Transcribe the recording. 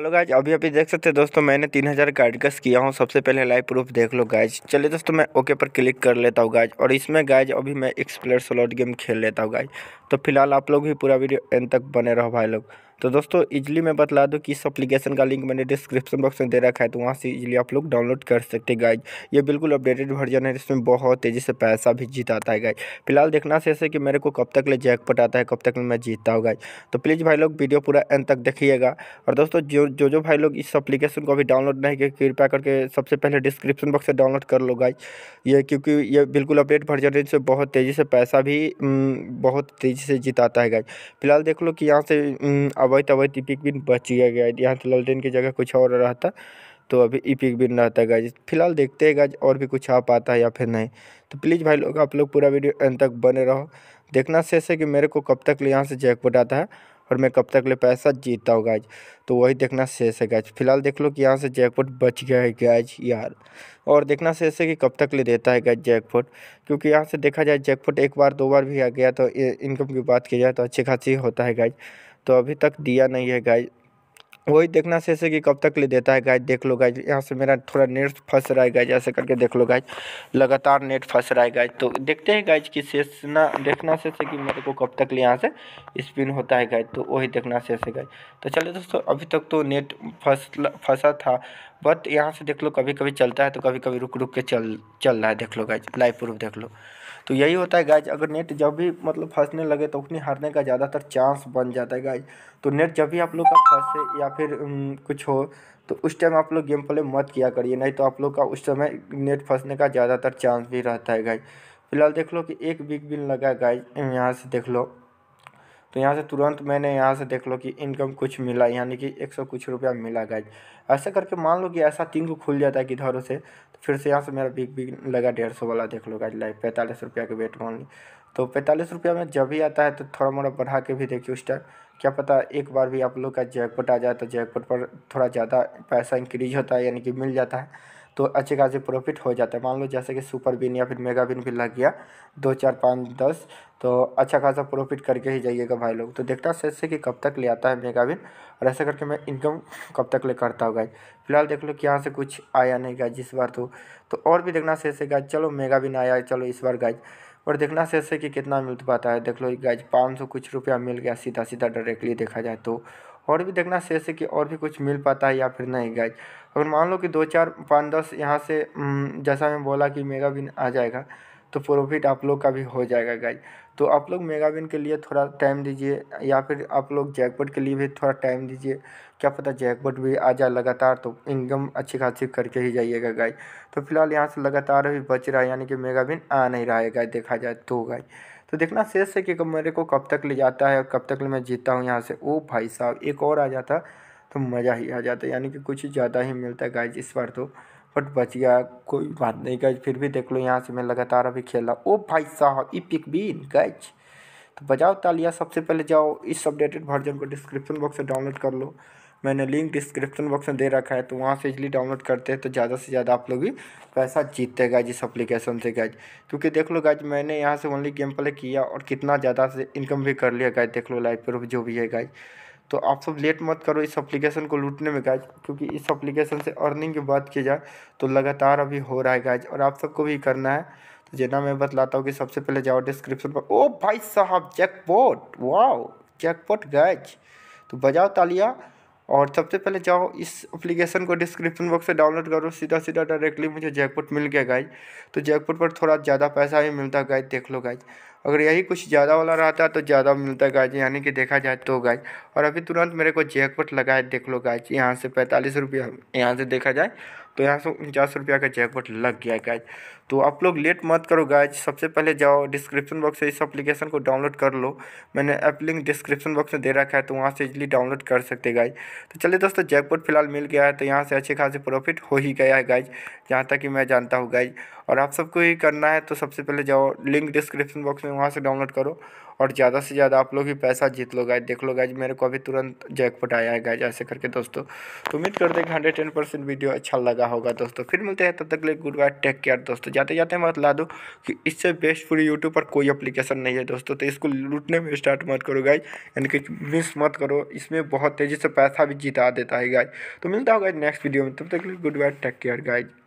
hello guys अभी अभी देख सकते हैं दोस्तों मैंने तीन हज़ार का एडकस किया हूँ सबसे पहले लाइव प्रूफ देख लो गाइज चलिए दोस्तों मैं ओके पर क्लिक कर लेता हूँ गाइज और इसमें गाइज अभी मैं एक्सप्लेयर स्लॉट गेम खेल लेता हूँ गाइज तो फिलहाल आप लोग भी पूरा वीडियो एंड तक बने रहो भाई लोग तो दोस्तों इजली मैं बता दूँ कि इस अपलीकेशन का लिंक मैंने डिस्क्रिप्शन बॉक्स में दे रखा है तो वहाँ से इजली आप लोग डाउनलोड कर सकते हैं गाइज ये बिल्कुल अपडेटेड वर्जन है इसमें बहुत तेज़ी से पैसा भी जीताता है गाइज फिलहाल देखना से ऐसे कि मेरे को कब तक ले जैकपट आता है कब तक मैं जीतता हूँ गाइज तो प्लीज़ भाई लोग वीडियो पूरा एंड तक देखिएगा और दोस्तों जो जो जो भाई लोग इस अपलीकेशन को अभी डाउनलोड नहीं किया कृपया करके सबसे पहले डिस्क्रिप्शन बॉक्स से डाउनलोड कर लो गाइज ये क्योंकि ये बिल्कुल अपडेट वर्जन है इसमें बहुत तेज़ी से पैसा भी बहुत तेज़ी से जीताता है गाइज फिलहाल देख लो कि यहाँ से अब अबैत अबैत तो इपिक बिन बच गया गया यहाँ तो ललटेन की जगह कुछ और रहता तो अभी इपिक बिन रहता गाइज फिलहाल देखते हैं गाइज और भी कुछ आ पाता है या फिर नहीं तो प्लीज़ भाई लोग आप लोग पूरा वीडियो एंड तक बने रहो देखना शेष है कि मेरे को कब तक यहाँ से जैक आता है और मैं कब तक ले पैसा जीतता हूँ गाइज तो वही देखना शेष है गाइज फिलहाल देख लो कि यहाँ से जैकपॉट बच गया है गाइज यार और देखना शेष है कि कब तक ले देता है गाइज जैकपॉट क्योंकि यहाँ से देखा जाए जैकपॉट एक बार दो बार भी आ गया तो इनकम की बात की जाए तो अच्छी खासी होता है गाइज तो अभी तक दिया नहीं है गाइज वही देखना शेष है कि कब तक ले देता है गाइज देख लो गाइज यहाँ से मेरा थोड़ा नेट फंस रहा है गाइज ऐसे करके देख लो गाइज लगातार नेट फंस रहा है गाइज तो देखते हैं गाइज कि शेष ना देखना शेष है कि मेरे को कब तक ले यहाँ से स्पिन होता है गाइज तो वही देखना शेष है गाइज तो चलिए दोस्तों अभी तक तो नेट फंस फंसा था बट यहाँ से देख लो कभी कभी चलता है तो कभी कभी रुक रुक के चल चल रहा है देख लो गाइज लाइव प्रूफ देख लो तो यही होता है गाइज अगर नेट जब भी मतलब फंसने लगे तो उतनी हारने का ज़्यादातर चांस बन जाता है गाइज तो नेट जब भी आप लोग का फंसे या फिर कुछ हो तो उस टाइम आप लोग गेम प्ले मत किया करिए नहीं तो आप लोग का उस समय नेट फंसने का ज़्यादातर चांस भी रहता है गाइज फिलहाल देख लो कि एक बिग बिन लगा गाइज यहाँ से देख लो तो यहाँ से तुरंत मैंने यहाँ से देख लो कि इनकम कुछ मिला यानी कि एक सौ कुछ रुपया मिला गाइज ऐसा करके मान लो कि ऐसा तीन को खुल जाता है किधर से तो फिर से यहाँ से मेरा बिग बिग लगा डेढ़ सौ वाला देख लो गाइज लाइक पैंतालीस रुपया के वेट मान ली तो पैंतालीस रुपया में जब भी आता है तो थोड़ा मोड़ा बढ़ा के भी देखिए उस टाइम क्या पता एक बार भी आप लोग का जैकपॉट आ जाए तो जैकपॉट पर थोड़ा ज़्यादा पैसा इंक्रीज होता है यानी कि मिल जाता है तो अच्छे खासे प्रॉफिट हो जाता है मान लो जैसे कि सुपर बिन या फिर मेगा बिन भी लग गया दो चार पाँच दस तो अच्छा खासा प्रॉफिट करके ही जाइएगा भाई लोग तो देखता है से कि कब तक ले आता है मेगा बिन और ऐसा करके मैं इनकम कब तक ले करता हूँ गाइज फिलहाल देख लो कि यहाँ से कुछ आया नहीं गाइज इस बार तो तो और भी देखना से गाइज चलो मेगा बिन आया चलो इस बार गाइज और देखना से से कि कितना मिल पाता है देख लो गाइज पाँच सौ कुछ रुपया मिल गया सीधा सीधा डायरेक्टली देखा जाए तो और भी देखना शेष है कि और भी कुछ मिल पाता है या फिर नहीं गाइज अगर मान लो कि दो चार पाँच दस यहाँ से जैसा मैं बोला कि मेगा बिन आ जाएगा तो प्रॉफिट आप लोग का भी हो जाएगा गाइज तो आप लोग मेगा बिन के लिए थोड़ा टाइम दीजिए या फिर आप लोग जैकपॉट के लिए भी थोड़ा टाइम दीजिए क्या पता जैकपॉट भी आ जाए लगातार तो इनकम अच्छी खासी करके ही जाइएगा गाइज तो फिलहाल यहाँ से लगातार अभी बच रहा है यानी कि मेगा बिन आ नहीं रहा है गाइज देखा जाए तो गाइज तो देखना शेष से कि मेरे को कब तक ले जाता है कब तक मैं जीतता हूँ यहाँ से ओ भाई साहब एक और आ जाता तो मज़ा ही आ जाता यानी कि कुछ ज़्यादा ही मिलता है गाइज इस बार तो बट बच गया कोई बात नहीं गाइज फिर भी देख लो यहाँ से मैं लगातार अभी खेल रहा ओ भाई साहब ई पिक बीन गाइज तो बजाओ तालिया सबसे पहले जाओ इस अपडेटेड वर्जन को डिस्क्रिप्शन बॉक्स से डाउनलोड कर लो मैंने लिंक डिस्क्रिप्शन बॉक्स में दे रखा है तो वहाँ से इजली डाउनलोड करते हैं तो ज़्यादा से ज़्यादा आप लोग भी पैसा जीतते गाइज इस अप्लीकेशन से गए क्योंकि देख लो गाइज मैंने यहाँ से ओनली गेम प्ले किया और कितना ज़्यादा से इनकम भी कर लिया गाइज देख लो लाइफ प्रूफ जो भी है गाइज तो आप सब लेट मत करो इस अप्लीकेशन को लूटने में गाइज क्योंकि इस अप्लीकेशन से अर्निंग की बात की जाए तो लगातार अभी हो रहा है गाइज और आप सबको भी करना है तो जेना मैं बतलाता हूँ कि सबसे पहले जाओ डिस्क्रिप्शन पर ओ भाई साहब चेकपोट वाओ चेकपोट गाइज तो बजाओ तालिया और सबसे पहले जाओ इस एप्लीकेशन को डिस्क्रिप्शन बॉक्स से डाउनलोड करो सीधा सीधा डायरेक्टली मुझे जैकपॉट मिल गया गाइज तो जैकपॉट पर थोड़ा ज़्यादा पैसा भी मिलता गाइज देख लो गाइज अगर यही कुछ ज़्यादा वाला रहता है तो ज़्यादा मिलता गाइज यानी कि देखा जाए तो गाइज और अभी तुरंत मेरे को जैकपॉट लगाए देख लो गाइज यहाँ से पैंतालीस रुपया यहाँ से देखा जाए तो यहाँ से उनचास रुपया का जैकपॉट लग गया है गाइज तो आप लोग लेट मत करो गाइज सबसे पहले जाओ डिस्क्रिप्शन बॉक्स से इस एप्लीकेशन को डाउनलोड कर लो मैंने ऐप लिंक डिस्क्रिप्शन बॉक्स में दे रखा है तो वहाँ से इजली डाउनलोड कर सकते गाइज तो चलिए दोस्तों जैकपॉट फिलहाल मिल गया है तो यहाँ से अच्छे खासे प्रॉफिट हो ही गया है गाइज जहाँ तक कि मैं जानता हूँ गाइज और आप सबको यही करना है तो सबसे पहले जाओ लिंक डिस्क्रिप्शन बॉक्स में वहाँ से डाउनलोड करो और ज़्यादा से ज़्यादा आप लोग ही पैसा जीत लो गाइज देख लो गाइज मेरे को अभी तुरंत जैकपॉट आया है गाइज ऐसे करके दोस्तों तो उम्मीद करते हैं कि हंड्रेड टेन परसेंट वीडियो अच्छा लगा लगा होगा दोस्तों फिर मिलते हैं तब तक के लिए गुड बाय टेक केयर दोस्तों जाते जाते मैं ला दूँ कि इससे बेस्ट पूरी यूट्यूब पर कोई अप्लीकेशन नहीं है दोस्तों तो इसको लूटने में स्टार्ट मत करो गाई यानी कि मिस मत करो इसमें बहुत तेज़ी से पैसा भी जिता देता है गाई तो मिलता होगा नेक्स्ट वीडियो में तब तक के लिए गुड बाय टेक केयर गाई